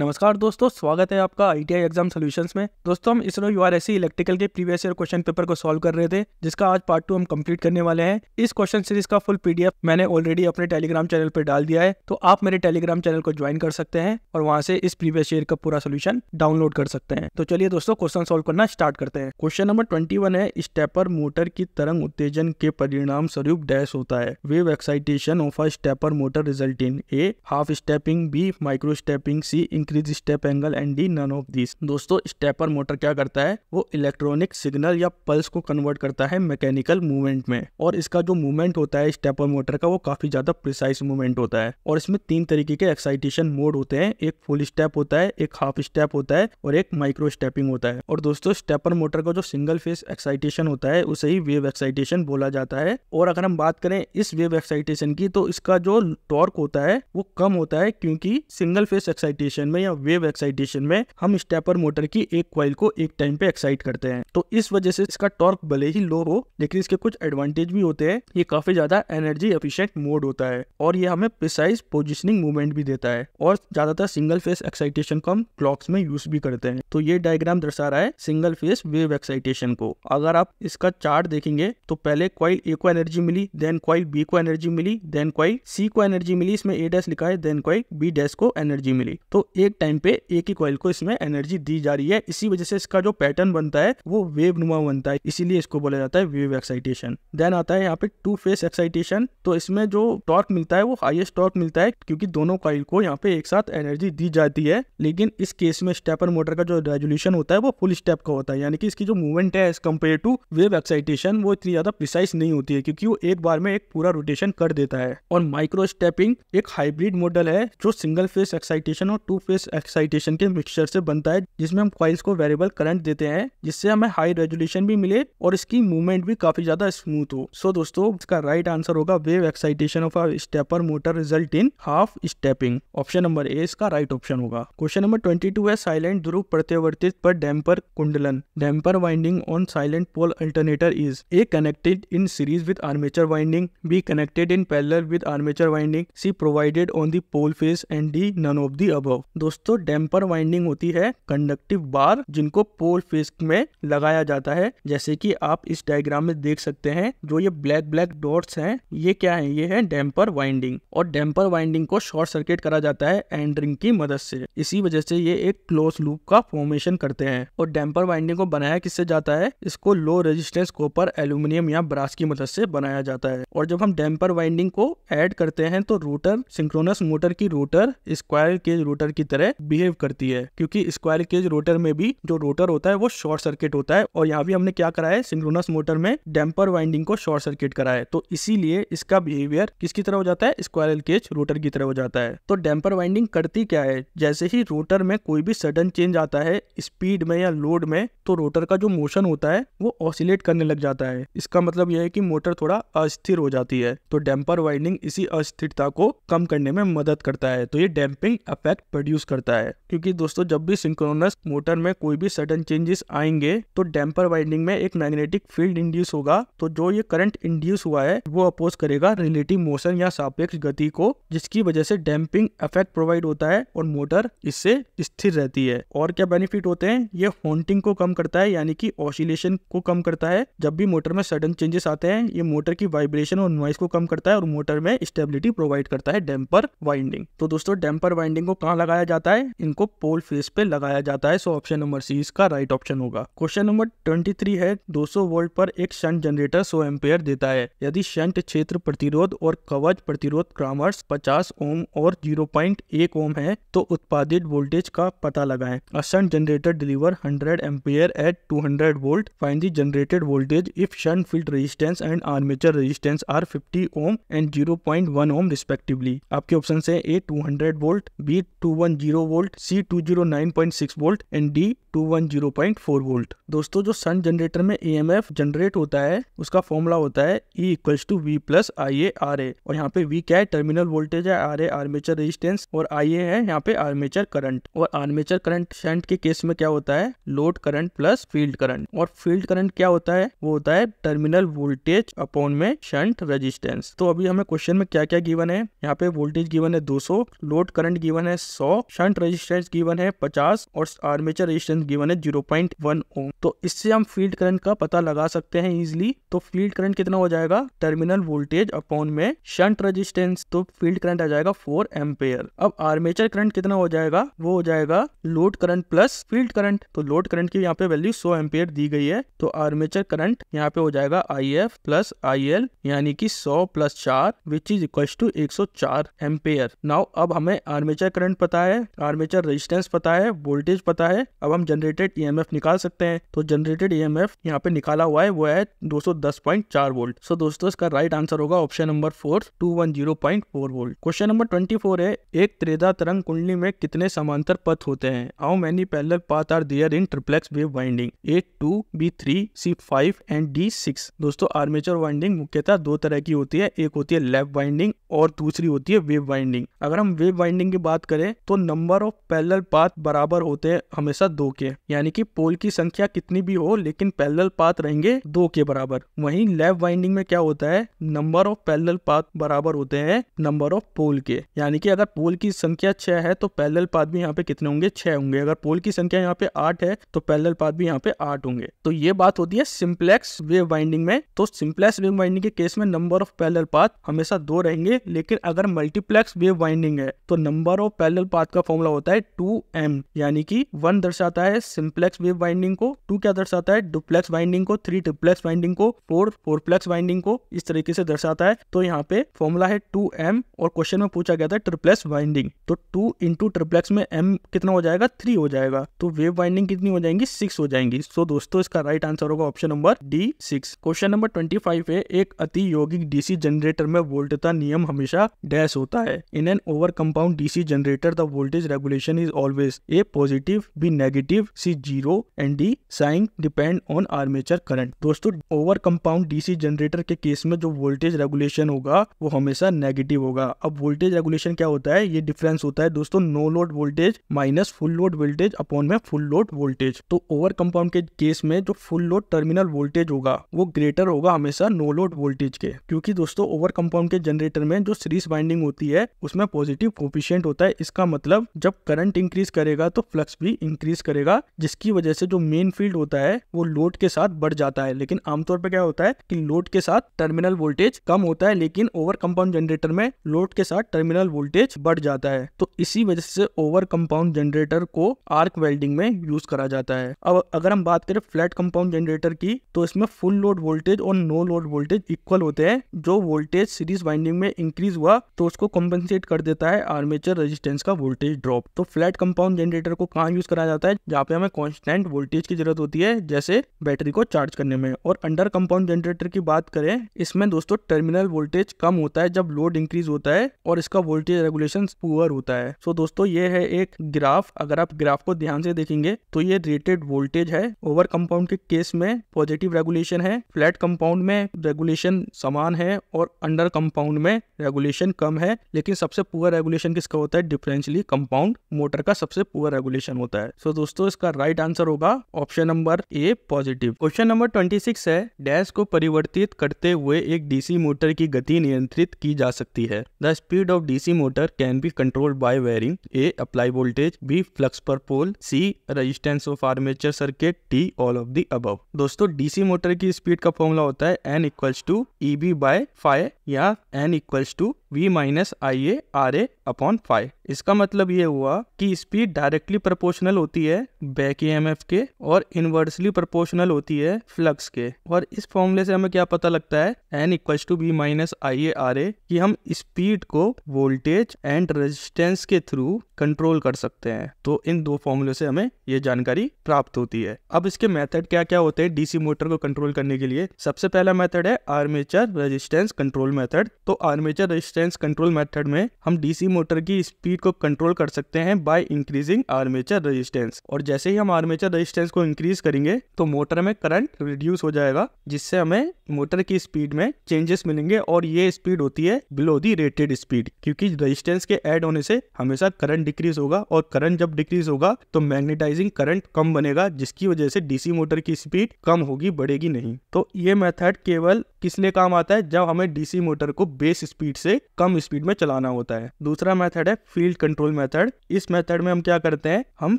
नमस्कार दोस्तों स्वागत है आपका आई एग्जाम सॉल्यूशंस में दोस्तों हम इसरो यू आर इलेक्ट्रिकल के प्रीवियस ईयर क्वेश्चन पेपर को सॉल्व कर रहे थे जिसका आज पार्ट टू हम कंप्लीट करने वाले हैं इस क्वेश्चन सीरीज का फुल पीडीएफ मैंने ऑलरेडी अपने टेलीग्राम चैनल पर डाल दिया है तो आप मेरे टेलीग्राम चैनल को ज्वाइन कर सकते हैं और वहाँ से इस प्रीवियस ईयर का पूरा सोल्यूशन डाउनलोड कर सकते हैं तो चलिए दोस्तों क्वेश्चन सोल्व करना स्टार्ट करते हैं क्वेश्चन नंबर ट्वेंटी है स्टेपर मोटर की तरंग उत्तेजन के परिणाम स्वरूप डैश होता है wave excitation of a stepper motor result in A half stepping B micro stepping C increase step angle and D none of this दोस्तों स्टेपर मोटर क्या करता है वो इलेक्ट्रॉनिक सिग्नल या पल्स को कन्वर्ट करता है मैकेनिकल मूवमेंट में और इसका जो मूवमेंट होता है स्टेपर मोटर का वो काफी ज्यादा प्रिसाइस मूवमेंट होता है और इसमें तीन तरीके के एक्साइटेशन मोड होते हैं एक फुल स्टेप होता है एक हाफ स्टेप होता है और एक माइक्रो स्टेपिंग होता है और दोस्तों स्टेपर मोटर का जो सिंगल फेस एक्साइटेशन होता है उसे ही वेव एक्साइटेशन बोला जाता है और अगर हम बात करें इस वेव एक्साइटेशन की तो इसका जो टॉर्क होता है वो कम होता है क्योंकि सिंगल फेस एक्साइटेशन में में या वेव एक्साइटेशन में हम स्टेपर मोटर की एक क्वाइल को एक टाइम पे एक्साइट करते हैं तो इस वजह से इसका टॉर्क भले ही लो हो लेकिन इसके कुछ एडवांटेज भी होते हैं ये काफी ज्यादा एनर्जी एफिशियंट मोड होता है और ये हमें प्रिसाइज पोजिशनिंग मूवमेंट भी देता है और ज्यादातर सिंगल फेस एक्साइटेशन को हम क्लॉक्स में यूज भी करते हैं तो ये डायग्राम दर्शा रहा है सिंगल फेस वेव एक्साइटेशन को अगर आप इसका चार्ट देखेंगे तो पहले क्वाइल ए को एनर्जी मिली देन क्वाइल बी को एनर्जी मिली देन क्वाइल सी को एनर्जी मिली इसमें ए डैश लिखा है देन क्वाइल बी डैश को एनर्जी मिली तो एक टाइम पे एक ही कॉइल को इसमें एनर्जी दी जा रही है इसी वजह से इसका जो पैटर्न बनता है वो वेव नुमा बनता है इसीलिए इसको बोला जाता है वेव एक्साइटेशन देन आता है यहाँ पे टू फेस एक्साइटेशन तो इसमें जो टॉर्क मिलता है वो हाइएस्ट टॉर्क मिलता है क्योंकि दोनों कॉइल को यहाँ पे एक साथ एनर्जी दी जाती है लेकिन इस केस में स्टेपर मोटर का जो रेजोल्यूशन होता है वो फुल स्टेप का होता है यानी कि इसकी जो मूवमेंट है as compare to wave excitation वो इतनी ज्यादा प्रिसाइस नहीं होती है क्योंकि वो एक बार में एक पूरा रोटेशन कर देता है और माइक्रो स्टेपिंग एक हाइब्रिड मॉडल है जो सिंगल फेस एक्साइटेशन और टू सरफेस एक्साइटेशन के मिक्सचर से बनता है जिसमें हम क्वाइल्स को वेरिएबल करंट देते हैं जिससे हमें हाई रेजोल्यूशन भी मिले और इसकी मूवमेंट भी काफी ज्यादा स्मूथ हो सो so, दोस्तों इसका राइट आंसर होगा wave excitation of a stepper motor result in half stepping option number A इसका राइट ऑप्शन होगा क्वेश्चन नंबर ट्वेंटी है साइलेंट ध्रुव प्रत्यवर्तित पर डैम्पर कुंडलन damper winding on salient pole alternator is A connected in series with armature winding B connected in parallel with armature winding C provided on the pole face and D none of the above दोस्तों damper winding होती है conductive बार जिनको पोल face में लगाया जाता है जैसे कि आप इस डायग्राम में देख सकते हैं जो ये ब्लैक ब्लैक डॉट्स हैं ये क्या है ये है डैम्पर वाइंडिंग और डैम्पर वाइंडिंग को शॉर्ट सर्किट करा जाता है एंड्रिंग की मदद से इसी वजह से ये एक क्लोज लूप का फॉर्मेशन करते हैं और डैम्पर वाइंडिंग को बनाया किससे जाता है इसको लो रेजिस्टेंस कॉपर एल्यूमिनियम या ब्रास की मदद से बनाया जाता है और जब हम डैम्पर वाइंडिंग को एड करते हैं तो रोटर सिंक्रोनस मोटर की रोटर स्क्वायर के रोटर की तरह बिहेव करती है क्योंकि स्क्वायर केज रोटर में भी जो रोटर होता है वो शॉर्ट सर्किट होता है और यहाँ भी हमने क्या करा है सिंक्रोनस मोटर में डैम्पर वाइंडिंग को शॉर्ट सर्किट करा है तो इसीलिए इसका बिहेवियर किसकी तरह हो जाता है स्क्वायर केज रोटर की तरह हो जाता है तो डैम्पर वाइंडिंग करती क्या है जैसे ही रोटर में कोई भी सडन चेंज आता है स्पीड में या लोड में तो रोटर का जो मोशन होता है वो ऑसिलेट करने लग जाता है इसका मतलब यह है कि मोटर थोड़ा अस्थिर हो जाती है तो डैम्पर वाइंडिंग इसी अस्थिरता को कम करने में मदद करता है तो ये डैम्पिंग अफेक्ट प्रोड्यूस प्रोड्यूस करता है क्योंकि दोस्तों जब भी सिंक्रोनस मोटर में कोई भी सडन चेंजेस आएंगे तो डैम्पर वाइंडिंग में एक मैग्नेटिक फील्ड इंड्यूस होगा तो जो ये करंट इंड्यूस हुआ है वो अपोज करेगा रिलेटिव मोशन या सापेक्ष गति को जिसकी वजह से डैम्पिंग इफेक्ट प्रोवाइड होता है और मोटर इससे स्थिर रहती है और क्या बेनिफिट होते हैं ये हॉन्टिंग को कम करता है यानी कि ऑसिलेशन को कम करता है जब भी मोटर में सडन चेंजेस आते हैं ये मोटर की वाइब्रेशन और नॉइस को कम करता है और मोटर में स्टेबिलिटी प्रोवाइड करता है डैम्पर वाइंडिंग तो दोस्तों डैम्पर वाइंडिंग को कहाँ लगाया जाता है इनको पोल फेस पे लगाया जाता है सो ऑप्शन नंबर सी इसका राइट ऑप्शन होगा क्वेश्चन नंबर ट्वेंटी थ्री है दो सौ वोल्ट पर एक शंट जनरेटर सो एम्पेयर देता है यदि शंट क्षेत्र प्रतिरोध और कवच प्रतिरोध क्रामर्स पचास ओम और जीरो पॉइंट एक ओम है तो उत्पादित वोल्टेज का पता लगाए a shunt generator deliver hundred ampere at two hundred volt find the generated voltage if shunt field resistance and armature resistance are fifty ohm and zero point one ohm respectively आपके option है A two hundred volt B two one Zero volt, C209.6 volt, and D two one zero point four volt दोस्तों जो सन generator में ए generate होता है उसका formula होता है E equals to V plus I A R A और यहाँ पे वी क्या है टर्मिनल वोल्टेज है आर ए आर्मेचर रेजिस्टेंस और आई ए है यहाँ पे आर्मेचर करंट और आर्मेचर करंट शंट के केस में क्या होता है load current plus field current और फील्ड करंट क्या होता है वो होता है टर्मिनल वोल्टेज अपॉन में शंट रेजिस्टेंस तो अभी हमें क्वेश्चन में क्या क्या गिवन है यहाँ पे वोल्टेज गिवन है 200 लोड करंट गिवन है 100 शंट रेजिस्टेंस गिवन है 50 और आर्मेचर रेजिस्टेंस करंट गिवन है जीरो पॉइंट वन ओम तो इससे हम फील्ड करंट का पता लगा सकते हैं इजिली तो फील्ड करंट कितना हो जाएगा टर्मिनल वोल्टेज अपॉन में शंट रेजिस्टेंस तो फील्ड करंट आ जाएगा फोर एम्पेयर अब आर्मेचर करंट कितना हो जाएगा वो हो जाएगा load current plus field current तो लोड करंट की यहाँ पे वैल्यू सो एम्पेयर दी गई है तो आर्मेचर करंट यहाँ पे हो जाएगा I F plus I L यानी की सौ प्लस चार विच इज इक्वल टू एक सौ चार एम्पेयर नाउ अब हमें आर्मेचर करंट पता है आर्मेचर रेजिस्टेंस पता है वोल्टेज पता है अब हम जनरेटेड ई e निकाल सकते हैं तो जनरेटेड ई एम यहाँ पे निकाला हुआ है वो है दो सौ दस पॉइंट चार वोल्ट सो दोस्तों इसका राइट आंसर होगा option number four two one zero point four volt question number twenty four है एक त्रेदा तरंग कुंडली में कितने समांतर पथ होते हैं how many parallel path are there in triplex wave winding A two B three C five and D six दोस्तों आर्मेचर वाइंडिंग मुख्यतः दो तरह की होती है एक होती है लेफ्ट वाइंडिंग और दूसरी होती है वेव वाइंडिंग अगर हम वेव वाइंडिंग की बात करें तो नंबर ऑफ पैरेलल पाथ बराबर होते हैं हमेशा दो के यानी कि पोल की संख्या कितनी भी हो लेकिन पैरेलल पाथ रहेंगे दो के बराबर वहीं लेव वाइंडिंग में क्या होता है नंबर ऑफ पैरेलल पाथ बराबर होते हैं नंबर ऑफ पोल के यानी कि अगर पोल की संख्या छह है तो पैरेलल पाथ भी यहाँ पे कितने होंगे छह होंगे अगर पोल की संख्या यहाँ पे आठ है तो पैरेलल पाथ भी यहाँ पे आठ होंगे तो ये बात होती है सिंप्लेक्स वेव वाइंडिंग में तो सिंप्लेक्स वेव वाइंडिंग के केस में नंबर ऑफ पैरेलल पाथ हमेशा दो रहेंगे लेकिन अगर मल्टीप्लेक्स वेव वाइंडिंग है तो नंबर ऑफ पैरेलल पाथ का फॉर्मूला होता है टू एम यानी कि वन दर्शाता है सिंप्लेक्स वेव वाइंडिंग को टू क्या दर्शाता है डुप्लेक्स वाइंडिंग को थ्री ट्रिप्लेक्स वाइंडिंग को फोर फोरप्लेक्स वाइंडिंग को इस तरीके से दर्शाता है तो यहाँ पे फॉर्मूला है टू एम और क्वेश्चन में पूछा गया था ट्रिप्लेक्स वाइंडिंग तो टू इंटू ट्रिप्लेक्स में एम कितना हो जाएगा थ्री हो जाएगा तो वेव वाइंडिंग कितनी हो जाएंगी सिक्स हो जाएंगी सो दोस्तों इसका राइट आंसर होगा option number D six question number twenty five है एक अति यौगिक डीसी जनरेटर में वोल्टता नियम हमेशा डैश होता है in an over compound DC generator the voltage regulation is always A positive B negative C zero and D sign depend on armature current दोस्तों ओवर कंपाउंड डीसी जनरेटर के case में जो voltage regulation होगा वो हमेशा negative होगा अब voltage regulation क्या होता है ये डिफरेंस होता है दोस्तों no load voltage minus full load voltage upon में फुल लोड वोल्टेज तो ओवर कंपाउंड के केस में जो फुल लोड टर्मिनल वोल्टेज होगा वो ग्रेटर होगा हमेशा नो लोड वोल्टेज के क्योंकि दोस्तों ओवर कंपाउंड के जनरेटर में में जो सीरीज बाइंडिंग होती है उसमें पॉजिटिव कोफिशियंट होता है इसका मतलब जब करंट इंक्रीज करेगा तो फ्लक्स भी इंक्रीज करेगा जिसकी वजह से जो मेन फील्ड होता है वो लोड के साथ बढ़ जाता है लेकिन आमतौर पर क्या होता है कि लोड के साथ टर्मिनल वोल्टेज कम होता है लेकिन ओवर कंपाउंड जनरेटर में लोड के साथ टर्मिनल वोल्टेज बढ़ जाता है तो इसी वजह से ओवर कंपाउंड जनरेटर को आर्क वेल्डिंग में यूज करा जाता है अब अगर हम बात करें फ्लैट कंपाउंड जनरेटर की तो इसमें फुल लोड वोल्टेज और नो लोड वोल्टेज इक्वल होते हैं जो वोल्टेज सीरीज वाइंडिंग में इंक्रीज हुआ तो उसको कॉम्पनसेट कर देता है आर्मेचर रेजिस्टेंस का वोल्टेज ड्रॉप तो फ्लैट कंपाउंड जनरेटर को कहाँ यूज करा जाता है जहाँ पे हमें कॉन्स्टेंट वोल्टेज की जरूरत होती है जैसे बैटरी को चार्ज करने में और अंडर कंपाउंड जनरेटर की बात करें इसमें दोस्तों टर्मिनल वोल्टेज कम होता है जब लोड इंक्रीज होता है और इसका वोल्टेज रेगुलेशन पुअर होता है सो दोस्तों ये है एक ग्राफ अगर आप ग्राफ को ध्यान से देखेंगे तो ये रेटेड वोल्टेज है ओवर कंपाउंड के केस में पॉजिटिव रेगुलेशन है फ्लैट कंपाउंड में रेगुलेशन समान है और अंडर कंपाउंड में रेगुलेशन कम है लेकिन सबसे पुअर रेगुलेशन किसका होता है डिफरेंशियली कंपाउंड मोटर का सबसे पुअर रेगुलेशन होता है सो so, दोस्तों इसका राइट right आंसर होगा option number A positive question number twenty six है डैश को परिवर्तित करते हुए एक डीसी मोटर की गति नियंत्रित की जा सकती है the speed of DC motor can be control by varying A apply voltage B flux per pole C resistance of armature circuit D all of the अब दोस्तों डीसी मोटर की स्पीड का फॉर्मूला होता है N equals to E B by five या N equals weißt du? V minus I A R A upon five इसका मतलब ये हुआ कि स्पीड डायरेक्टली प्रपोर्शनल होती है बैक ई के और इनवर्सली प्रपोर्शनल होती है फ्लक्स के और इस फॉर्मूले से हमें क्या पता लगता है N equals to B minus I A R A कि हम स्पीड को वोल्टेज एंड रेजिस्टेंस के थ्रू कंट्रोल कर सकते हैं तो इन दो फॉर्मूले से हमें ये जानकारी प्राप्त होती है अब इसके मेथड क्या क्या होते हैं डीसी मोटर को कंट्रोल करने के लिए सबसे पहला मेथड है आर्मेचर रेजिस्टेंस कंट्रोल मेथड तो armature resistance resistance control method में हम डीसी मोटर की स्पीड को कंट्रोल कर सकते हैं बाय इंक्रीजिंग आर्मेचर रेजिस्टेंस और जैसे ही हम आर्मेचर रेजिस्टेंस को इंक्रीज करेंगे तो मोटर में करंट रिड्यूस हो जाएगा जिससे हमें मोटर की स्पीड में चेंजेस मिलेंगे और ये स्पीड होती है बिलो दी रेटेड स्पीड क्योंकि रेजिस्टेंस के एड होने से हमेशा करंट डिक्रीज होगा और करंट जब डिक्रीज होगा तो मैग्नेटाइजिंग करंट कम बनेगा जिसकी वजह से डीसी मोटर की स्पीड कम होगी बढ़ेगी नहीं तो ये मेथड केवल किस लिए काम आता है जब हमें डीसी मोटर को बेस स्पीड से कम स्पीड में चलाना होता है दूसरा मेथड है फील्ड कंट्रोल मेथड इस मेथड में हम क्या करते हैं हम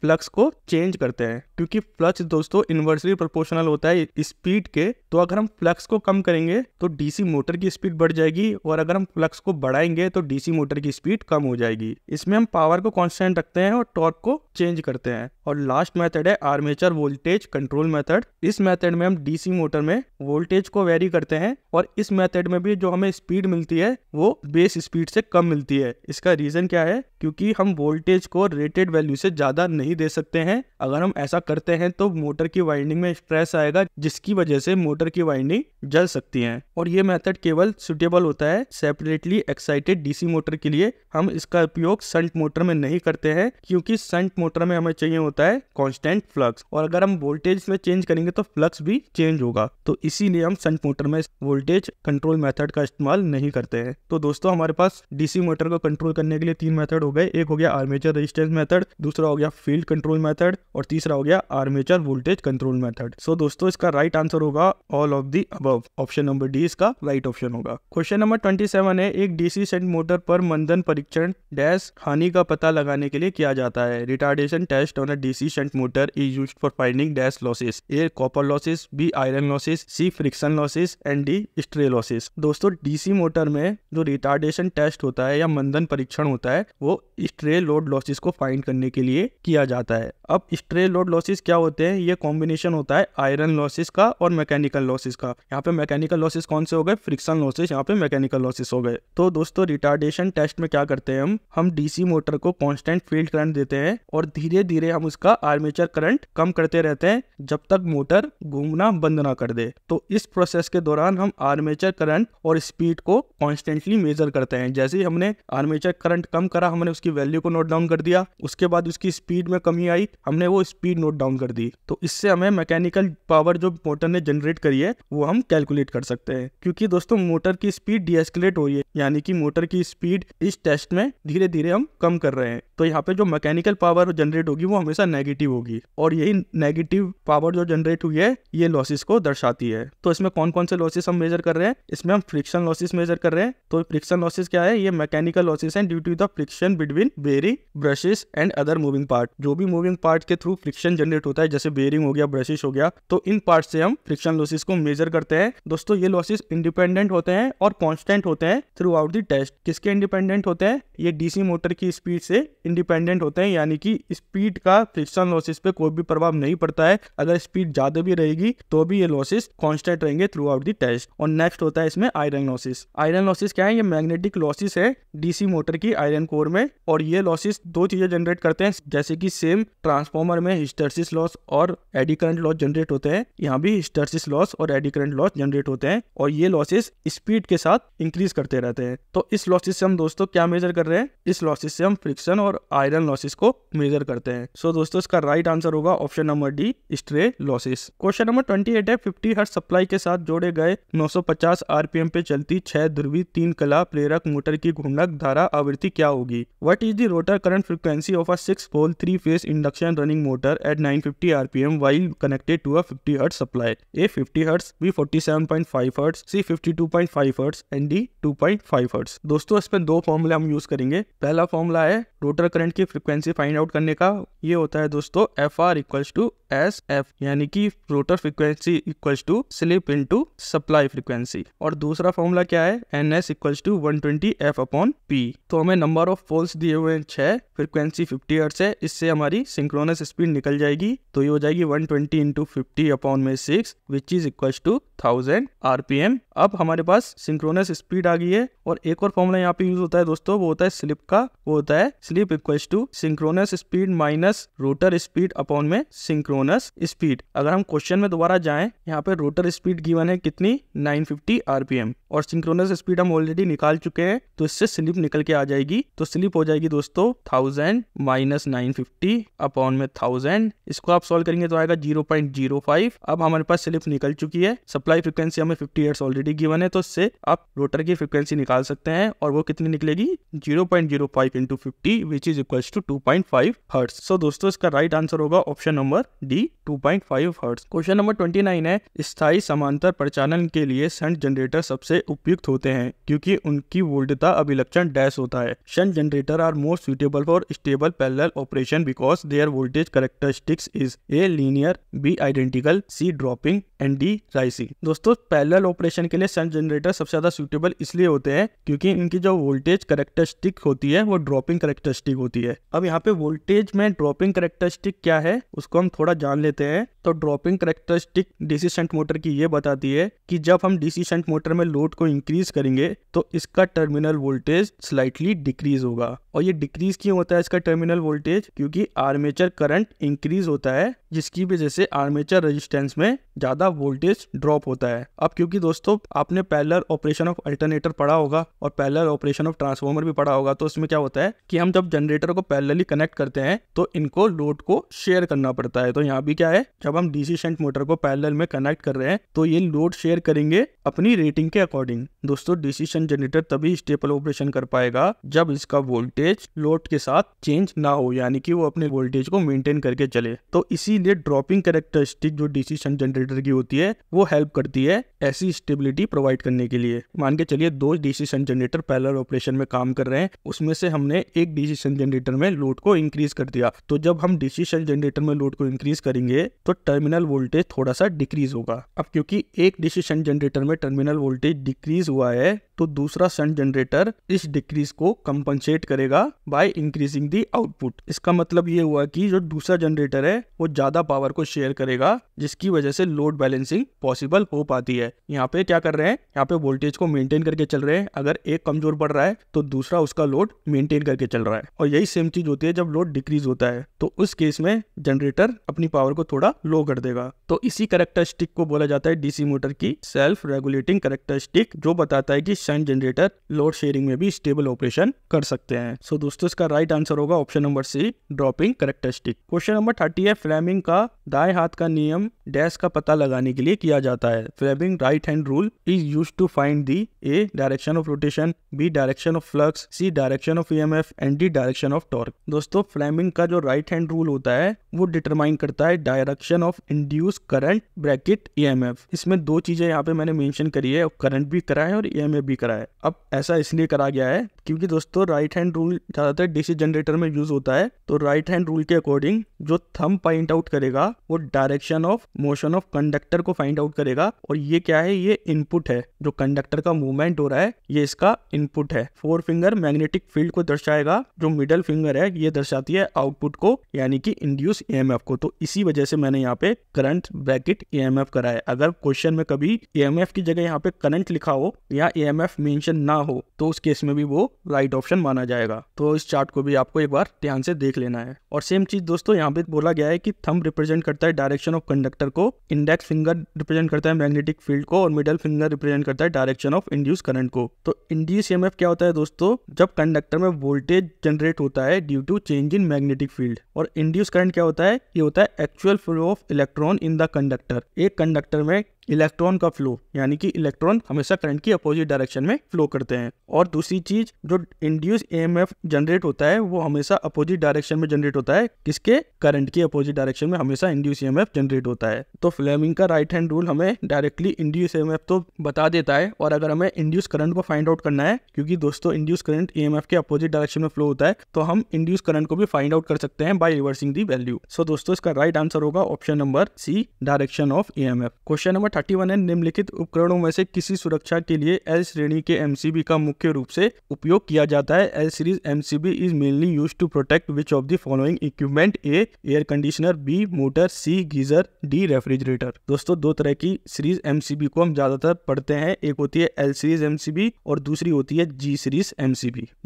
फ्लक्स को चेंज करते हैं क्योंकि फ्लक्स दोस्तों इन्वर्सली प्रोपोर्शनल होता है स्पीड के तो अगर हम फ्लक्स को कम करेंगे तो डीसी मोटर की स्पीड बढ़ जाएगी और अगर हम फ्लक्स को बढ़ाएंगे तो डीसी मोटर की स्पीड कम हो जाएगी इसमें हम पावर को कॉन्स्टेंट रखते हैं और टॉर्क को चेंज करते हैं और लास्ट मेथड है आर्मेचर वोल्टेज कंट्रोल मेथड इस मेथड में हम डीसी मोटर में वोल्टेज को वेरी करते हैं हैं और इस मेथड में भी जो हमें स्पीड मिलती है वो बेस स्पीड से कम मिलती है इसका रीज़न क्या है क्योंकि हम वोल्टेज को रेटेड वैल्यू से ज़्यादा नहीं दे सकते हैं अगर हम ऐसा करते हैं तो मोटर की वाइंडिंग में स्ट्रेस आएगा जिसकी वजह से मोटर की वाइंडिंग जल सकती है और ये मेथड केवल सुटेबल होता है सेपरेटली एक्साइटेड डीसी मोटर के लिए हम इसका उपयोग संट मोटर में नहीं करते हैं क्योंकि संट मोटर में हमें चाहिए होता है कॉन्स्टेंट फ्लक्स और अगर हम वोल्टेज में चेंज करेंगे तो फ्लक्स भी चेंज होगा तो इसीलिए हम संट मोटर में वोल्टेज कंट्रोल मेथड का इस्तेमाल नहीं करते हैं तो दोस्तों हमारे पास डीसी मोटर को कंट्रोल करने के लिए तीन मेथड हो गए एक हो गया आर्मेचर रेजिस्टेंस मेथड दूसरा हो गया फील्ड कंट्रोल मेथड और तीसरा हो गया armature voltage control method so दोस्तों इसका राइट right आंसर होगा all of the above option number D इसका राइट right ऑप्शन होगा क्वेश्चन नंबर ट्वेंटी सेवन है एक डीसी सेंट मोटर पर मंदन परीक्षण डैश हानि का पता लगाने के लिए किया जाता है retardation test on a DC shunt motor is use for finding dash losses A copper losses B iron losses C friction losses and D stray losses दोस्तों डीसी मोटर में जो रिटार्डेशन टेस्ट होता है या मंदन परीक्षण होता है वो स्ट्रे लोड लॉसेस को फाइंड करने के लिए किया जाता है अब स्ट्रे लोड लॉसेस क्या होते हैं ये कॉम्बिनेशन होता है आयरन लॉसेस का और मैकेनिकल लॉसेस का यहाँ पे मैकेनिकल लॉसेस कौन से हो गए फ्रिक्शन लॉसेस यहाँ पे मैकेनिकल लॉसेस हो गए तो दोस्तों रिटार्डेशन टेस्ट में क्या करते हैं हम हम डीसी मोटर को कॉन्स्टेंट फील्ड करंट देते हैं और धीरे धीरे हम उसका आर्मेचर करंट कम करते रहते हैं जब तक मोटर घूमना बंद ना कर दे तो इस प्रोसेस के दौरान हम आर्मेचर करंट और स्पीड को कॉन्स्टेंटली मेजर करते हैं जैसे ही हमने आर्मेचर करंट कम करा हमने हमने उसकी वैल्यू को नोट डाउन कर दिया उसके बाद उसकी स्पीड में कमी आई हमने वो स्पीड नोट डाउन कर दी तो इससे हमें मैकेनिकल पावर जो मोटर ने जनरेट करी है वो हम कैलकुलेट कर सकते हैं क्योंकि दोस्तों मोटर की स्पीड डीएस्केलेट हो रही है यानी कि मोटर की स्पीड इस टेस्ट में धीरे धीरे हम कम कर रहे हैं तो यहाँ पे जो मैकेनिकल पावर जनरेट होगी वो हमेशा नेगेटिव होगी और यही नेगेटिव पावर जो जनरेट हुई है ये लॉसेस को दर्शाती है तो इसमें कौन कौन से लॉसेस हम मेजर कर रहे हैं इसमें हम फ्रिक्शन लॉसेस मेजर कर रहे हैं तो फ्रिक्शन लॉसेस क्या है ये मैकेनिकल लॉसेस हैं due to the friction between bearing brushes and other moving part जो भी मूविंग पार्ट के थ्रू फ्रिक्शन जनरेट होता है जैसे बेरिंग हो गया ब्रशेस हो गया तो इन पार्ट से हम फ्रिक्शन लॉसेस को मेजर करते हैं दोस्तों ये लॉसेस इंडिपेंडेंट होते हैं और कॉन्स्टेंट होते हैं थ्रू आउट दी टेस्ट किसके इंडिपेंडेंट होते हैं ये डीसी मोटर की स्पीड से इंडिपेंडेंट होते हैं यानी कि स्पीड का फ्रिक्शन लॉसेस पे कोई भी प्रभाव नहीं पड़ता है अगर स्पीड ज्यादा भी रहेगी तो भी ये लॉसेस कॉन्स्टेंट रहेंगे थ्रू आउट दी टेस्ट और नेक्स्ट होता है इसमें आयरन लॉसेस आयरन लॉसेस क्या है ये मैग्नेटिक लॉसेस है डीसी मोटर की आयरन कोर में है और ये लॉसेस दो चीजें जनरेट करते हैं जैसे कि सेम ट्रांसफॉर्मर में हिस्टरसिस लॉस और एडी करंट लॉस जनरेट होते हैं यहाँ भी हिस्टरसिस लॉस और एडी करंट लॉस जनरेट होते हैं और ये लॉसेस स्पीड के साथ इंक्रीज करते रहते हैं तो इस लॉसेस से हम दोस्तों क्या मेजर कर रहे हैं इस लॉसेस से हम फ्रिक्शन और आयरन लॉसेस को मेजर करते हैं सो so, दोस्तों इसका राइट आंसर होगा option number D stray losses question number twenty eight है फिफ्टी हर्ट सप्लाई के साथ जोड़े गए 950 आरपीएम पे चलती छह ध्रुवी तीन कला प्रेरक मोटर की घूर्णक धारा आवृत्ति क्या होगी what is the rotor current frequency of a six pole three phase induction running motor at nine fifty R P M while connected to a fifty hertz supply A fifty hertz B forty seven point five hertz C fifty two point five hertz and D two point five hertz दोस्तों इसमें दो फॉर्मूले हम use करेंगे पहला formula है rotor current की frequency find out करने का ये होता है दोस्तों F R equals to S F यानी कि rotor frequency equals to slip into supply frequency और दूसरा फॉर्मूला क्या है N S equals to one twenty F upon P तो हमें नंबर ऑफ पोल्स दिए हुए हैं छः फ्रिक्वेंसी फिफ्टी हर्ट्स है इससे हमारी सिंक्रोनस स्पीड निकल जाएगी तो ये हो जाएगी one twenty into fifty upon में six which is equal to thousand RPM अब हमारे पास सिंक्रोनस स्पीड आ गई है और एक और फॉर्मूला यहाँ पे यूज होता है दोस्तों वो होता है स्लिप का वो होता है slip equals to synchronous speed minus rotor speed upon में सिंक्रोनस स्पीड अगर हम क्वेश्चन में दोबारा जाए यहाँ पे रोटर स्पीड गिवन है कितनी 950 आरपीएम और सिंक्रोनस स्पीड हम ऑलरेडी निकाल चुके हैं तो इससे स्लिप निकल के आ जाएगी तो स्लिप हो जाएगी दोस्तों thousand minus nine fifty upon में थाउजेंड इसको आप सॉल्व करेंगे तो आएगा जीरो पॉइंट जीरो फाइव अब हमारे पास स्लिप निकल चुकी है सप्लाई फ्रिक्वेंसी हमें फिफ्टी हर्ट्स ऑलरेडी गिवन है तो इससे आप रोटर की फ्रिक्वेंसी निकाल सकते हैं और वो कितनी निकलेगी zero point zero five into fifty D which is equal to two point five hertz so दोस्तों इसका राइट आंसर होगा option number D two point five hertz question number twenty nine है स्थायी समांतर प्रचालन के लिए शंट जनरेटर सबसे उपयुक्त होते हैं क्योंकि उनकी वोल्टता अभिलक्षण डैश होता है shunt generator are most suitable for stable parallel operation because their voltage characteristics is A linear B identical C dropping and D rising दोस्तों पैरेलल ऑपरेशन के लिए शंट जनरेटर सबसे ज्यादा सुटेबल इसलिए होते हैं क्योंकि इनकी जो वोल्टेज करेक्टरिस्टिक होती है वो ड्रॉपिंग करेक्टर करेक्टरिस्टिक होती है अब यहाँ पे वोल्टेज में ड्रॉपिंग करेक्टरिस्टिक क्या है उसको हम थोड़ा जान लेते हैं तो dropping characteristic DC shunt motor की ये बताती है कि जब हम डीसी शंट मोटर में लोड को इंक्रीज करेंगे तो इसका टर्मिनल वोल्टेज स्लाइटली डिक्रीज होगा और ये डिक्रीज क्यों होता है इसका टर्मिनल वोल्टेज क्योंकि आर्मेचर करंट इंक्रीज होता है जिसकी वजह से आर्मेचर रेजिस्टेंस में ज़्यादा वोल्टेज ड्रॉप होता है अब क्योंकि दोस्तों आपने पैलर ऑपरेशन ऑफ अल्टरनेटर पढ़ा होगा और पैलर ऑपरेशन ऑफ ट्रांसफॉर्मर भी पढ़ा होगा तो इसमें क्या होता है कि हम जब जनरेटर को पैलरली कनेक्ट करते हैं तो इनको लोड को शेयर करना पड़ता है तो यहाँ भी क्या है जब हम डीसी शंट मोटर को पैलर में कनेक्ट कर रहे हैं तो ये लोड शेयर करेंगे अपनी रेटिंग के अकॉर्डिंग दोस्तों डीसी शंट जनरेटर तभी स्टेपल ऑपरेशन कर पाएगा जब इसका वोल्टेज लोड के साथ चेंज ना हो यानी कि वो अपने वोल्टेज को मेंटेन करके चले तो इसी इसीलिए ड्रॉपिंग कैरेक्टरिस्टिक जो डिसीजन जनरेटर की होती है वो हेल्प करती है ऐसी स्टेबिलिटी प्रोवाइड करने के लिए मान के चलिए दो डिसीजन जनरेटर पैरल ऑपरेशन में काम कर रहे हैं उसमें से हमने एक डिसीजन जनरेटर में लोड को इंक्रीज कर दिया तो जब हम डिसीजन जनरेटर में लोड को इंक्रीज करेंगे तो टर्मिनल वोल्टेज थोड़ा सा डिक्रीज होगा अब क्योंकि एक डिसीजन जनरेटर में टर्मिनल वोल्टेज डिक्रीज हुआ है तो दूसरा सन जनरेटर इस डिक्रीज को कंपनसेट करेगा बाय इंक्रीजिंग दी आउटपुट इसका मतलब ये हुआ कि जो दूसरा जनरेटर है वो ज्यादा ज्यादा पावर को शेयर करेगा जिसकी वजह से लोड बैलेंसिंग पॉसिबल हो पाती है यहाँ पे क्या कर रहे हैं यहाँ पे वोल्टेज को मेंटेन करके चल रहे हैं अगर एक कमजोर पड़ रहा है तो दूसरा उसका लोड मेंटेन करके चल रहा है और यही सेम चीज होती है जब लोड डिक्रीज होता है तो उस केस में जनरेटर अपनी पावर को थोड़ा लो कर देगा तो इसी करेक्टरिस्टिक को बोला जाता है डीसी मोटर की सेल्फ रेगुलेटिंग करेक्टरिस्टिक जो बताता है कि शंट जनरेटर लोड शेयरिंग में भी स्टेबल ऑपरेशन कर सकते हैं सो दोस्तों इसका राइट आंसर होगा option number C dropping characteristic question number thirty है फ्लेमिंग फ्रेबिंग का दाएं हाथ का नियम डैश का पता लगाने के लिए किया जाता है Fleming right hand rule is use to find the A direction of rotation B direction of flux C direction of E M F and D direction of torque दोस्तों फ्लेमिंग का जो राइट हैंड रूल होता है वो determine करता है direction of induce current bracket E M F इसमें दो चीजें यहाँ पे मैंने मेंशन करी है करंट भी करा है और ई एम एफ भी करा है अब ऐसा इसलिए करा गया है क्योंकि दोस्तों राइट हैंड रूल ज़्यादातर डीसी जनरेटर में यूज़ होता है तो राइट हैंड रूल के अकॉर्डिंग जो थम फाइंड आउट करेगा वो direction of motion of conductor को फाइंड आउट करेगा और ये क्या है ये इनपुट है जो कंडक्टर का मूवमेंट हो रहा है ये इसका इनपुट है फोर फिंगर मैग्नेटिक फील्ड को दर्शाएगा जो मिडल फिंगर है ये दर्शाती है आउटपुट को यानी कि इंड्यूस ई को तो इसी वजह से मैंने यहाँ पे करंट ब्रैकेट एम करा है अगर क्वेश्चन में कभी एम एफ की जगह यहाँ पे करंट लिखा हो या एम एफ मेंशन ना हो तो उस केस में भी वो राइट ऑप्शन माना जाएगा तो इस चार्ट को भी आपको एक बार ध्यान से देख लेना है और सेम चीज दोस्तों यहाँ पे बोला गया है कि थंब रिप्रेजेंट करता है डायरेक्शन ऑफ कंडक्टर को इंडेक्स फिंगर रिप्रेजेंट करता है मैग्नेटिक फील्ड को और मिडल फिंगर रिप्रेजेंट करता है डायरेक्शन ऑफ इंड्यूस करंट को तो इंड्यूस एम क्या होता है दोस्तों जब कंडक्टर में वोल्टेज जनरेट होता है due to change in magnetic field और इंड्यूस करंट क्या होता है ये होता है actual flow of electron in the conductor एक कंडक्टर में इलेक्ट्रॉन का फ्लो यानी कि इलेक्ट्रॉन हमेशा करंट की अपोजिट डायरेक्शन में फ्लो करते हैं और दूसरी चीज जो इंड्यूस ईएमएफ जनरेट होता है वो हमेशा अपोजिट डायरेक्शन में जनरेट होता है किसके करंट की अपोजिट डायरेक्शन में हमेशा इंड्यूस ईएमएफ जनरेट होता है तो फ्लेमिंग का राइट हैंड रूल हमें डायरेक्टली इंड्यूस एफ तो बता देता है और अगर हमें इंड्यूस करंट को फाइंड आउट करना है क्योंकि दोस्तों इंड्यूस करंट एफ के अपोजिट डायरेक्शन में फ्लो होता है तो हम इंड्यूस करंट को भी फाइंड आउट कर सकते हैं by reversing the value so दोस्तों इसका राइट आंसर होगा option number C direction of F question number thirty one है निम्नलिखित उपकरणों में से किसी सुरक्षा के लिए एल श्रेणी के बी का मुख्य रूप से उपयोग किया जाता है L series MCB is mainly use to protect which of the following equipment A air conditioner B motor C geyser D refrigerator दोस्तों दो तरह की सीरीज बी को हम ज्यादातर पढ़ते हैं एक होती है एल सीरीज बी और दूसरी होती है जी सीरीज एम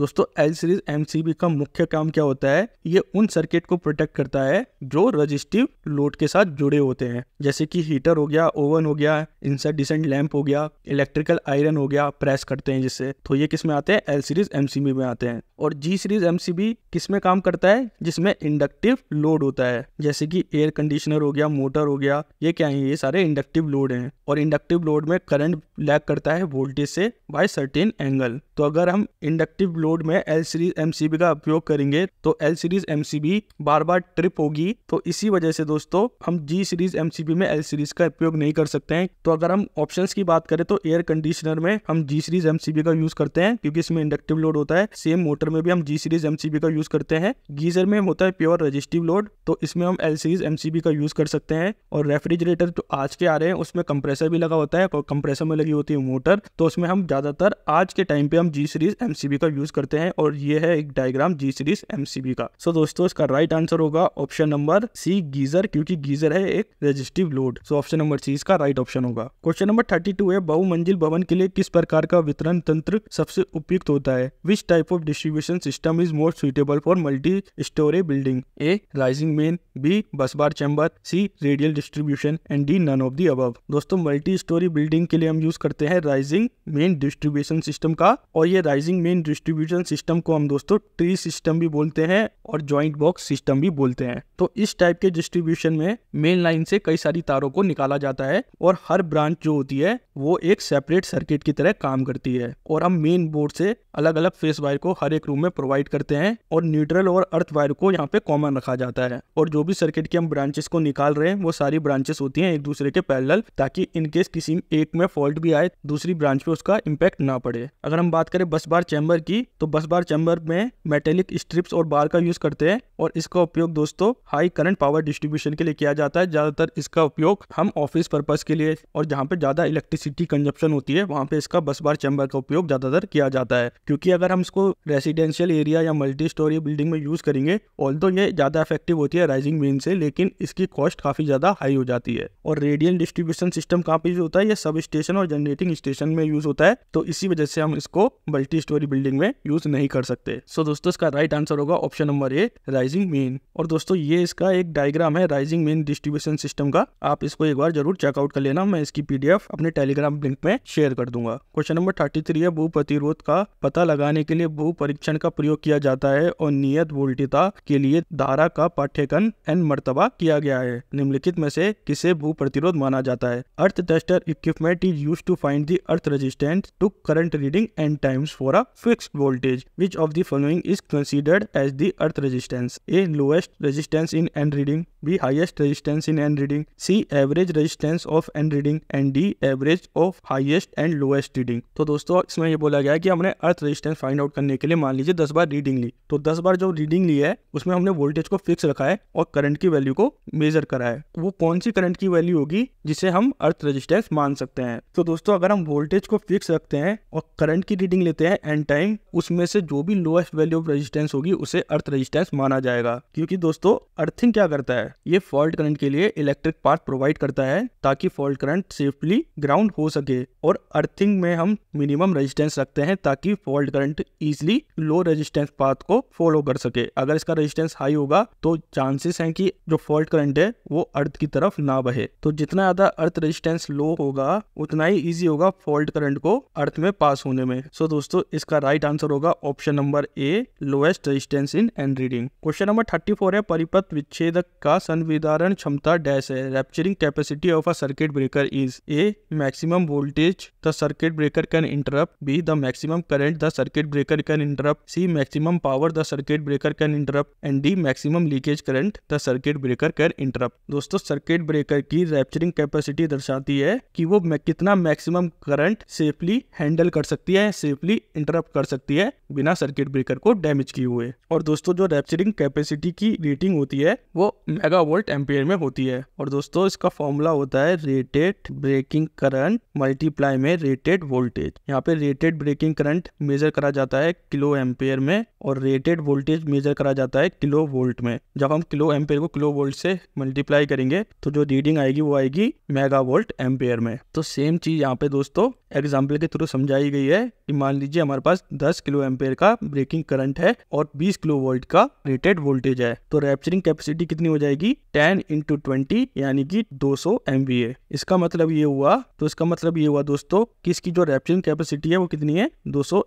दोस्तों एल सीरीज एमसीबी का मुख्य काम क्या होता है ये उन सर्किट को प्रोटेक्ट करता है जो रजिस्टिव लोड के साथ जुड़े होते हैं जैसे कि हीटर हो गया ओवन हो गया गया डिसेंट लैम्प हो गया इलेक्ट्रिकल आयरन हो गया प्रेस करते हैं जिससे तो ये किस में आते हैं एल सीरीज एमसीबी में आते हैं और जी सीरीज एमसीबी किस में काम करता है जिसमें इंडक्टिव लोड होता है जैसे कि एयर कंडीशनर हो गया मोटर हो गया ये क्या है ये सारे इंडक्टिव लोड हैं और इंडक्टिव लोड में करंट लैग करता है वोल्टेज से बाय सर्टेन एंगल तो अगर हम इंडक्टिव लोड में एल सीरीज एमसीबी का उपयोग करेंगे तो एल सीरीज एमसीबी बार बार ट्रिप होगी तो इसी वजह से दोस्तों हम जी सीरीज एमसीबी में एल सीरीज का उपयोग नहीं कर सकते सकते हैं तो अगर हम ऑप्शन की बात करें तो एयर कंडीशनर में हम जी सीरीज एमसीबी का यूज करते हैं क्योंकि इसमें इंडक्टिव लोड होता है सेम मोटर में भी हम जी सीरीज एमसीबी का यूज करते हैं गीजर में होता है प्योर रजिस्टिव लोड तो इसमें हम एल सीरीज एमसीबी का यूज कर सकते हैं और रेफ्रिजरेटर जो तो आज के आ रहे हैं उसमें कंप्रेसर भी लगा होता है और कंप्रेसर में लगी होती है मोटर तो उसमें हम ज्यादातर आज के टाइम पे हम जी सीरीज एमसीबी का यूज करते हैं और ये है एक डायग्राम जी सीरीज एमसीबी का सो so, दोस्तों इसका राइट आंसर होगा ऑप्शन नंबर सी गीजर क्योंकि गीजर है एक resistive load so option number C इसका राइट राइट ऑप्शन होगा क्वेश्चन नंबर थर्टी टू है बहुमंजिल भवन के लिए किस प्रकार का वितरण तंत्र सबसे उपयुक्त होता है which type of distribution system is most suitable for multi storey building A rising main B bus bar chamber C radial distribution and D none of the अब दोस्तों मल्टी स्टोरी बिल्डिंग के लिए हम यूज करते हैं rising main distribution system का और ये राइजिंग मेन डिस्ट्रीब्यूशन सिस्टम को हम दोस्तों ट्री सिस्टम भी बोलते हैं और ज्वाइंट बॉक्स सिस्टम भी बोलते हैं तो इस टाइप के डिस्ट्रीब्यूशन में मेन लाइन से कई सारी तारों को निकाला जाता है और हर ब्रांच जो होती है वो एक सेपरेट सर्किट की तरह काम करती है और हम मेन बोर्ड से अलग अलग फेस वायर को हर एक रूम में प्रोवाइड करते हैं और न्यूट्रल और अर्थ वायर को यहाँ पे कॉमन रखा जाता है और जो भी सर्किट की हम ब्रांचेस को निकाल रहे हैं वो सारी ब्रांचेस होती हैं एक दूसरे के पैरल ताकि इनकेस किसी एक में फॉल्ट भी आए दूसरी ब्रांच पे उसका इम्पैक्ट ना पड़े अगर हम बात करें बस बार चैम्बर की तो बस बार चैम्बर में मेटेलिक स्ट्रिप्स और बार का यूज करते हैं और इसका उपयोग दोस्तों हाई करंट पावर डिस्ट्रीब्यूशन के लिए किया जाता है ज्यादातर इसका उपयोग हम ऑफिस पर्पज के के लिए और जहाँ पे ज़्यादा इलेक्ट्रिसिटी कंजप्शन होती है वहाँ पे इसका बस बार चैम्बर का उपयोग ज़्यादातर किया जाता है क्योंकि अगर हम इसको रेसिडेंशियल एरिया या मल्टी स्टोरी बिल्डिंग में यूज़ करेंगे ऑल तो ये ज़्यादा इफेक्टिव होती है राइजिंग वेन से लेकिन इसकी कॉस्ट काफ़ी ज़्यादा हाई हो जाती है और रेडियल डिस्ट्रीब्यूशन सिस्टम कहाँ पे यूज़ होता है ये सब स्टेशन और जनरेटिंग स्टेशन में यूज़ होता है तो इसी वजह से हम इसको मल्टी स्टोरी बिल्डिंग में यूज़ नहीं कर सकते सो दोस्तों इसका राइट आंसर होगा option number A rising main और दोस्तों ये इसका एक डायग्राम है राइजिंग मेन डिस्ट्रीब्यूशन सिस्टम का आप इसको एक बार जरूर चेकआउट कर कर लेना मैं इसकी पीडीएफ अपने टेलीग्राम लिंक में शेयर कर दूंगा क्वेश्चन नंबर थर्टी थ्री है भू प्रतिरोध का पता लगाने के लिए भू परीक्षण का प्रयोग किया जाता है और नियत वोल्टिता के लिए धारा का पाठ्यक्रम एन मरतबा किया गया है निम्नलिखित में से किसे भू प्रतिरोध माना जाता है earth tester equipment is use to find the earth resistance to current reading and times for a fix voltage which of the following is considered as the earth resistance A lowest resistance in and reading B highest resistance in and reading C average resistance of N reading and D average of highest and lowest reading तो दोस्तों इसमें ये बोला गया है कि हमने earth resistance find out करने के लिए मान लीजिए दस बार रीडिंग ली तो दस बार जो रीडिंग ली है उसमें हमने वोल्टेज को फिक्स रखा है और करंट की वैल्यू को मेजर करा है वो कौन सी करंट की वैल्यू होगी जिसे हम अर्थ रेजिस्टेंस मान सकते हैं तो दोस्तों अगर हम वोल्टेज को फिक्स रखते हैं और करंट की रीडिंग लेते हैं एंड टाइम उसमें से जो भी लोएस्ट वैल्यू ऑफ रेजिस्टेंस होगी उसे अर्थ रेजिस्टेंस माना जाएगा क्योंकि दोस्तों अर्थिंग क्या करता है ये फॉल्ट करंट के लिए इलेक्ट्रिक पार्ट प्रोवाइड करता है ताकि फॉल्ट करंट सेफली ग्राउंड हो सके और अर्थिंग में हम मिनिमम रेजिस्टेंस रखते हैं ताकि fault current easily low resistance path को फॉलो कर सके अगर इसका रेजिस्टेंस हाई होगा तो चांसेस हैं कि जो फॉल्ट करंट है वो अर्थ की तरफ ना बहे तो जितना ज्यादा अर्थ रेजिस्टेंस लो होगा उतना ही इजी होगा फॉल्ट करंट को अर्थ में पास होने में सो so दोस्तों इसका राइट right आंसर होगा option number A lowest resistance in and reading question number thirty है परिपथ विच्छेदक का संविधारण क्षमता डैश है rupturing capacity of a circuit circuit breaker is A maximum voltage the circuit breaker can interrupt B the maximum current the circuit breaker can interrupt C maximum power the circuit breaker can interrupt and D maximum leakage current the circuit breaker can interrupt दोस्तों circuit breaker की rupturing capacity दर्शाती है कि वो कितना maximum current safely handle कर सकती है सेफली इंटरप्ट कर सकती है बिना सर्किट ब्रेकर को डैमेज किए हुए और दोस्तों जो रैप्चरिंग कैपेसिटी की रेटिंग होती है वो मेगा वोल्ट एम्पेयर में होती है और दोस्तों इसका फॉर्मूला होता है रेटेड ब्रेकिंग करंट मल्टीप्लाई में रेटेड वोल्टेज यहाँ पे रेटेड ब्रेकिंग करंट मेजर करा जाता है किलो एम्पेयर में और रेटेड वोल्टेज मेजर करा जाता है किलो वोल्ट में जब हम किलो एम्पेयर को किलो वोल्ट से मल्टीप्लाई करेंगे तो जो रीडिंग आएगी वो आएगी मेगा वोल्ट एम्पेयर में तो सेम चीज यहाँ पे दोस्तों एग्जाम्पल के थ्रू समझाई गई है कि मान लीजिए हमारे पास 10 किलो एम्पेयर का ब्रेकिंग करंट है और 20 किलो वोल्ट का रेटेड वोल्टेज है तो रैप्चरिंग कैपेसिटी कितनी हो जाएगी 10 इंटू ट्वेंटी यानी कि 200 सौ इसका मतलब ये हुआ तो इसका मतलब ये हुआ दोस्तों कि इसकी जो रैप्चरिंग कैपेसिटी है वो कितनी है 200 सौ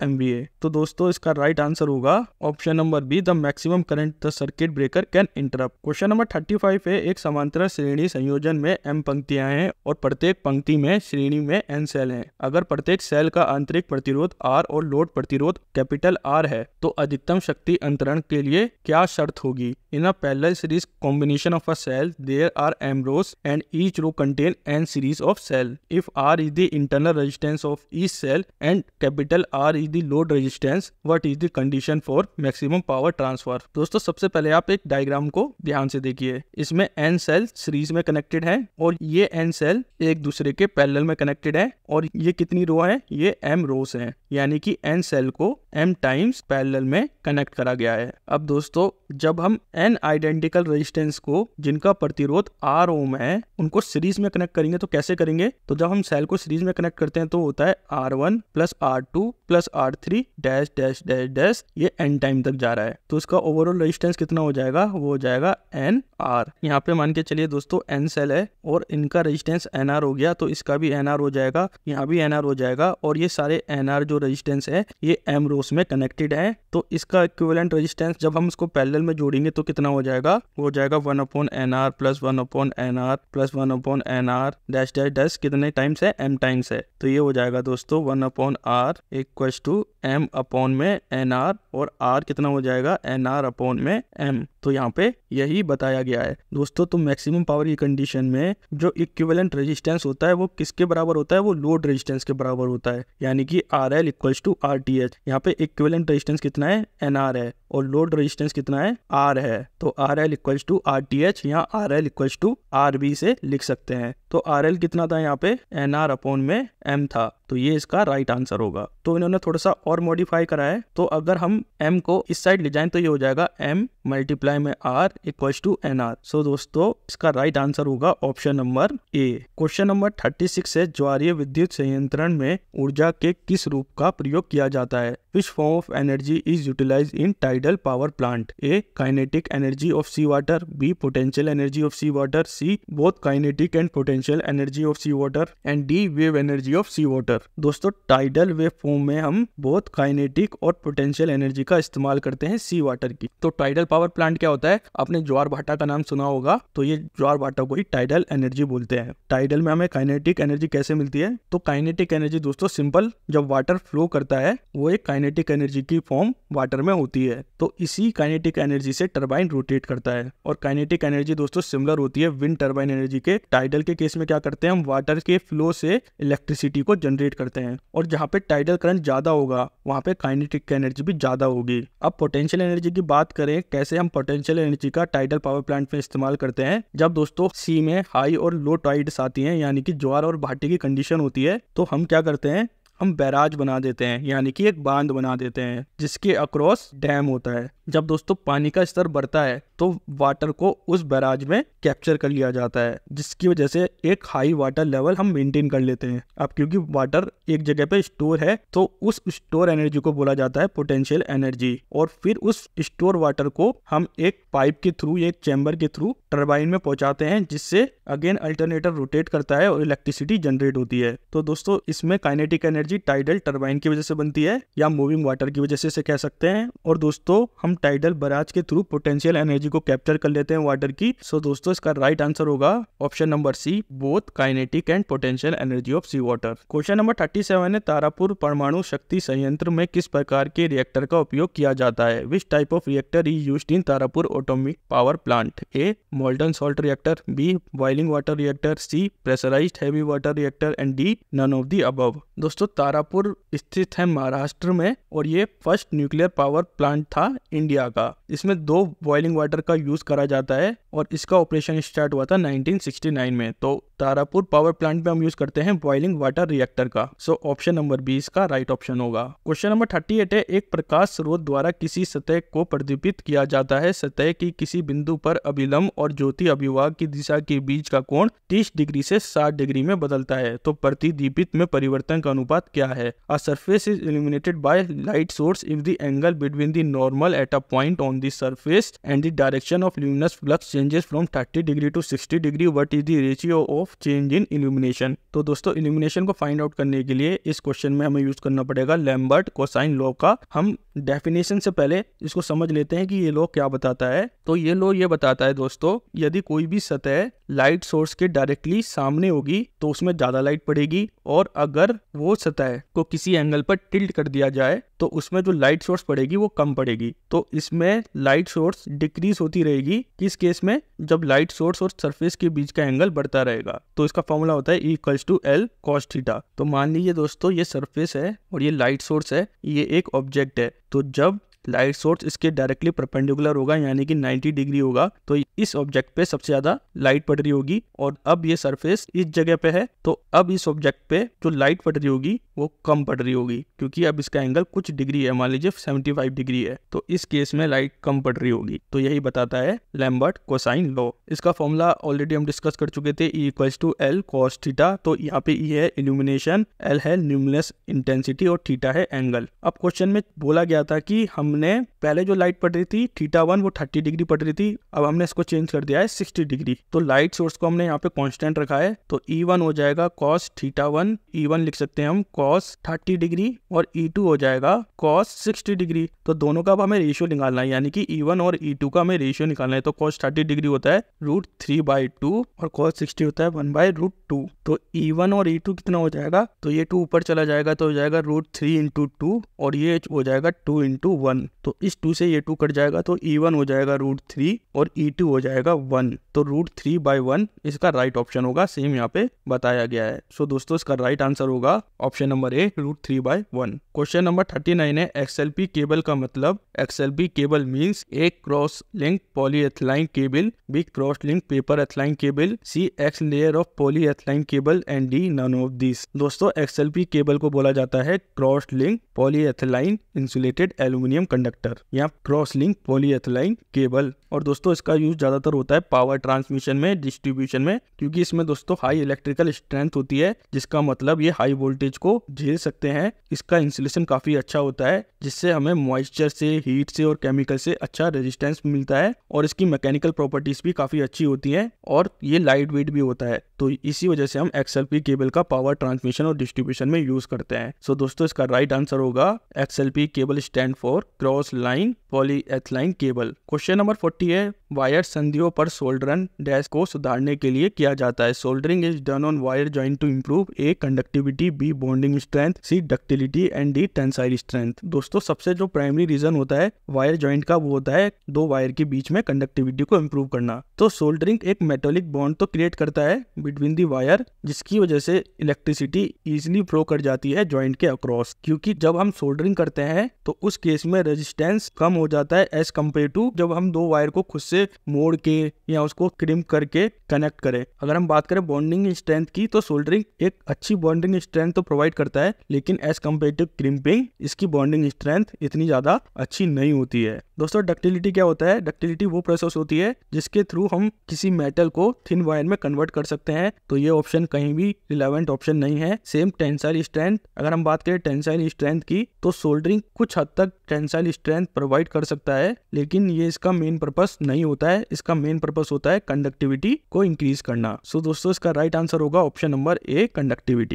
तो दोस्तों इसका राइट आंसर होगा option number B the maximum current the circuit breaker can interrupt question number thirty five है एक समांतर श्रेणी संयोजन में एम पंक्तियां हैं और प्रत्येक पंक्ति में श्रेणी में एन सेल है अगर प्रत्येक सेल का आंतरिक प्रतिरोध आर और लोड प्रतिरोध कैपिटल आर है तो अधिकतम शक्ति अंतरण के लिए क्या शर्त होगी in a parallel series combination of a cell there are M rows and each row contain N series of cell if r is the internal resistance of each cell and capital R is the load resistance what is the condition for maximum power transfer दोस्तों सबसे पहले आप एक diagram को ध्यान से देखिए इसमें एन सेल सीरीज में कनेक्टेड है और ये एन सेल एक दूसरे के पैरेलल में कनेक्टेड है और ये कितनी रो है ये एम रोस है यानी कि एन सेल को एम टाइम्स पैरेलल में कनेक्ट करा गया है अब दोस्तों जब हम एन आइडेंटिकल रेजिस्टेंस को जिनका प्रतिरोध आर ओम है उनको सीरीज में कनेक्ट करेंगे तो कैसे करेंगे तो जब हम सेल को सीरीज में कनेक्ट करते हैं तो होता है R one plus R two plus R three dash dash dash dash ये एन टाइम तक जा रहा है तो उसका ओवरऑल रेजिस्टेंस कितना हो जाएगा वो हो जाएगा एन आर यहाँ पे मान के चलिए दोस्तों एन सेल है और इनका रेजिस्टेंस एन आर हो गया तो इसका भी एन आर हो जाएगा यहाँ भी एन आर हो जाएगा और ये सारे एन आर जो रजिस्टेंस है ये एम रोस में कनेक्टेड है तो इसका इक्विवेलेंट रजिस्टेंस जब हम इसको पैरेलल में जोड़ेंगे तो कितना हो जाएगा वो हो जाएगा one upon N R plus one upon N R plus one upon N R dash dash dash कितने टाइम्स है एम टाइम्स है तो ये हो जाएगा दोस्तों one upon R equal to M upon में एन आर और आर कितना हो जाएगा एन आर अपॉन में एम तो यहाँ पे यही बताया गया है दोस्तों तो मैक्सिमम पावर की कंडीशन में जो इक्विवेलेंट रेजिस्टेंस होता है वो किसके बराबर होता है वो लोड रेजिस्टेंस के बराबर होता है यानी कि R L equals to R T H यहाँ पे इक्वलेंट रेजिस्टेंस कितना है एन आर है और लोड रेजिस्टेंस कितना है आर है तो R L equals to R T H यहाँ R L equals to R बी से लिख सकते हैं तो आर एल कितना था यहाँ पे एन आर अपॉन में एम था तो ये इसका राइट आंसर होगा तो इन्होंने थोड़ा सा और मॉडिफाई करा है तो अगर हम एम को इस साइड ले जाएं तो ये हो जाएगा एम मल्टीप्लाई में R equal to N R so दोस्तों इसका राइट आंसर होगा option number A question number thirty six है ज्वारीय विद्युत संयंत्रण में ऊर्जा के किस रूप का प्रयोग किया जाता है which form of energy is utilise in tidal power plant A kinetic energy of sea water B potential energy of sea water C both kinetic and potential energy of sea water and D wave energy of sea water motor दोस्तों tidal wave form में हम बहुत kinetic और potential energy का इस्तेमाल करते हैं सी water की तो टाइडल पावर प्लांट क्या होता है आपने ज्वार भाटा का नाम सुना होगा तो ये ज्वार भाटा को ही टाइडल एनर्जी बोलते हैं टाइडल में हमें काइनेटिक एनर्जी कैसे मिलती है तो काइनेटिक एनर्जी दोस्तों सिंपल जब वाटर फ्लो करता है वो एक काइनेटिक एनर्जी की फॉर्म वाटर में होती है तो इसी काइनेटिक एनर्जी से टर्बाइन रोटेट करता है और काइनेटिक एनर्जी दोस्तों सिमिलर होती है विंड टर्बाइन एनर्जी के टाइडल के केस में क्या करते हैं हम वाटर के फ्लो से इलेक्ट्रिसिटी को जनरेट जनरेट करते हैं और जहाँ पे टाइडल करंट ज़्यादा होगा वहाँ पे काइनेटिक एनर्जी भी ज़्यादा होगी अब पोटेंशियल एनर्जी की बात करें कैसे हम पोटेंशियल एनर्जी का टाइडल पावर प्लांट में इस्तेमाल करते हैं जब दोस्तों सी में हाई और लो टाइड्स आती है यानी कि ज्वार और भाटी की कंडीशन होती है तो हम क्या करते हैं हम बैराज बना देते हैं यानी कि एक बांध बना देते हैं जिसके अक्रॉस डैम होता है जब दोस्तों पानी का स्तर बढ़ता है तो वाटर को उस बैराज में कैप्चर कर लिया जाता है जिसकी वजह से एक हाई वाटर लेवल हम मेंटेन कर लेते हैं अब क्योंकि वाटर एक जगह पे स्टोर है तो उस स्टोर एनर्जी को बोला जाता है पोटेंशियल एनर्जी और फिर उस स्टोर वाटर को हम एक पाइप के थ्रू एक चैम्बर के थ्रू टर्बाइन में पहुंचाते हैं जिससे अगेन अल्टरनेटर रोटेट करता है और इलेक्ट्रिसिटी जनरेट होती है तो दोस्तों इसमें काइनेटिक एनर्जी टाइडल टर्बाइन की वजह से बनती है या मूविंग वाटर की वजह से इसे कह सकते हैं और दोस्तों हम टाइडल बराज के थ्रू पोटेंशियल एनर्जी को कैप्चर कर लेते हैं वाटर की सो दोस्तों इसका राइट आंसर होगा option number C both kinetic and potential energy of sea water question number thirty है तारापुर परमाणु शक्ति संयंत्र में किस प्रकार के रिएक्टर का उपयोग किया जाता है which type of reactor is use in Tarapur atomic power plant A molten salt reactor B boiling water reactor C pressurise heavy water reactor and D none of the अब दोस्तों तारापुर स्थित है महाराष्ट्र में और ये फर्स्ट न्यूक्लियर पावर प्लांट था India का इसमें दो बॉइलिंग वाटर का यूज करा जाता है और इसका ऑपरेशन स्टार्ट हुआ था 1969 में तो तारापुर पावर प्लांट में हम यूज करते हैं बॉइलिंग वाटर रिएक्टर का सो ऑप्शन नंबर बी इसका राइट ऑप्शन होगा क्वेश्चन नंबर थर्टी एट है एक प्रकाश स्रोत द्वारा किसी सतह को प्रदीपित किया जाता है सतह की किसी बिंदु पर अभिलंब और ज्योति अभिवाह की दिशा के बीच का कोण तीस डिग्री से साठ डिग्री में बदलता है तो प्रतिदीपित में परिवर्तन का अनुपात क्या है a surface is illuminated by light source if the angle between the normal at a point on the surface and the direction of luminous flux changes from thirty degree to sixty degree what is the ratio of of change in illumination तो दोस्तों illumination को find out करने के लिए इस question में हमें use करना पड़ेगा लैम्बर्ट कोसाइन लॉ का हम डेफिनेशन से पहले इसको समझ लेते हैं कि ये लोग क्या बताता है तो ये लोग ये बताता है दोस्तों यदि कोई भी सतह लाइट सोर्स के डायरेक्टली सामने होगी तो उसमें ज्यादा लाइट पड़ेगी और अगर वो सतह को किसी एंगल पर टिल्ट कर दिया जाए तो उसमें जो लाइट सोर्स पड़ेगी वो कम पड़ेगी तो इसमें लाइट सोर्स डिक्रीज होती रहेगी किस केस में जब लाइट सोर्स और सरफेस के बीच का एंगल बढ़ता रहेगा तो इसका फॉर्मूला होता है इक्वल्स टू एल कॉस्टिटा तो मान लीजिए दोस्तों ये सरफेस है और ये लाइट सोर्स है ये एक ऑब्जेक्ट है तो जब लाइट सोर्स इसके डायरेक्टली परपेंडिकुलर होगा यानी कि 90 डिग्री होगा तो इस ऑब्जेक्ट पे सबसे ज्यादा लाइट पड़ रही होगी और अब ये सरफेस इस जगह पे है तो अब इस ऑब्जेक्ट पे जो लाइट पड़ रही होगी वो कम पड़ रही होगी क्योंकि अब इसका एंगल कुछ डिग्री है मान लीजिए 75 डिग्री है तो इस केस में लाइट कम पड़ रही होगी तो यही बताता है लैम्बर्ट कोसाइन लॉ इसका फॉर्मूला ऑलरेडी हम डिस्कस कर चुके थे equals to L cos theta तो यहाँ पे ई e है इल्यूमिनेशन एल है ल्यूमिनस इंटेंसिटी और थीटा है एंगल अब क्वेश्चन में बोला गया था कि हम हमने पहले जो लाइट पड़ रही थी थीटा वन वो थर्टी डिग्री पड़ रही थी अब हमने इसको चेंज कर दिया है सिक्सटी डिग्री तो लाइट सोर्स को हमने यहाँ पे कॉन्स्टेंट रखा है तो ई e वन हो जाएगा cos theta one E one लिख सकते हैं हम कॉस थर्टी डिग्री और ई e टू हो जाएगा कॉस सिक्सटी डिग्री तो दोनों का अब हमें रेशियो निकालना है यानी कि ई e वन और ई टू का हमें रेशियो निकालना है तो कॉस थर्टी डिग्री होता है रूट थ्री बाई टू और कॉस सिक्सटी होता है वन बाय रूट टू तो ई वन और ई टू कितना हो जाएगा तो ये टू ऊपर चला जाएगा तो हो जाएगा रूट थ्री इंटू टू और ये हो जाएगा टू इंटू वन तो इस टू से ये टू कट जाएगा तो ई e वन हो जाएगा रूट थ्री और ई e टू हो जाएगा वन तो रूट थ्री बाय वन इसका राइट ऑप्शन होगा सेम यहाँ पे बताया गया है सो so, दोस्तों इसका राइट आंसर होगा option number A root three by one question number thirty nine है एक्सएलपी केबल का मतलब XLPE cable means A cross link polyethylene cable B cross link paper ethylene cable C X layer of polyethylene cable and D none of this दोस्तों XLPE cable को बोला जाता है cross link polyethylene insulated aluminium conductor या cross link polyethylene cable और दोस्तों इसका use ज्यादातर होता है पावर ट्रांसमिशन में डिस्ट्रीब्यूशन में क्योंकि इसमें दोस्तों हाई इलेक्ट्रिकल स्ट्रेंथ होती है जिसका मतलब ये हाई वोल्टेज को झेल सकते हैं इसका इंसुलेशन काफी अच्छा होता है जिससे हमें मॉइस्चर से हीट से और केमिकल से अच्छा रेजिस्टेंस मिलता है और इसकी मैकेनिकल प्रॉपर्टीज भी काफी अच्छी होती है और ये लाइट वेट भी होता है तो इसी वजह से हम एक्सएलपी केबल का पावर ट्रांसमिशन और डिस्ट्रीब्यूशन में यूज करते हैं सो दोस्तों इसका राइट आंसर होगा XLPE cable stand for cross line polyethylene cable question number forty है वायर संधियों पर सोल्डरन डैश को सुधारने के लिए किया जाता है soldering is done on wire joint to improve A conductivity B bonding strength C ductility and D tensile strength दोस्तों सबसे जो प्राइमरी रीजन होता है वायर ज्वाइंट का वो होता है दो वायर के बीच में कंडक्टिविटी को इम्प्रूव करना तो सोल्डरिंग एक मेटोलिक बॉन्ड तो क्रिएट करता है बिटवीन दी वायर जिसकी वजह से इलेक्ट्रिसिटी इजिली फ्लो कर जाती है ज्वाइंट के अक्रॉस क्योंकि जब हम सोल्डरिंग करते हैं तो उस केस में रेजिस्टेंस कम हो जाता है एज कम्पेयर टू जब हम दो वायर को खुद से मोड़ के या उसको क्रिम करके कनेक्ट करें अगर हम बात करें बॉन्डिंग स्ट्रेंथ की तो सोल्डरिंग एक अच्छी बॉन्डिंग स्ट्रेंथ तो प्रोवाइड करता है लेकिन एज कम्पेयर टू क्रिम्पिंग इसकी बॉन्डिंग स्ट्रेंथ इतनी ज्यादा अच्छी नहीं होती है दोस्तों डक्टिलिटी क्या होता है डक्टिलिटी वो प्रोसेस होती है जिसके थ्रू हम किसी मेटल को थिन वायर में कन्वर्ट कर सकते हैं तो ये ऑप्शन कहीं भी रिलेवेंट ऑप्शन नहीं है सेम टेंसाइल स्ट्रेंथ अगर हम बात करें टेंसाइल स्ट्रेंथ की तो सोल्डरिंग कुछ हद तक टेंसाइल मिसाइल स्ट्रेंथ प्रोवाइड कर सकता है लेकिन ये इसका मेन पर्पस नहीं होता है इसका मेन पर्पस होता है कंडक्टिविटी को इंक्रीज करना सो so, दोस्तों इसका राइट आंसर होगा ऑप्शन नंबर ए कंडक्टिविटी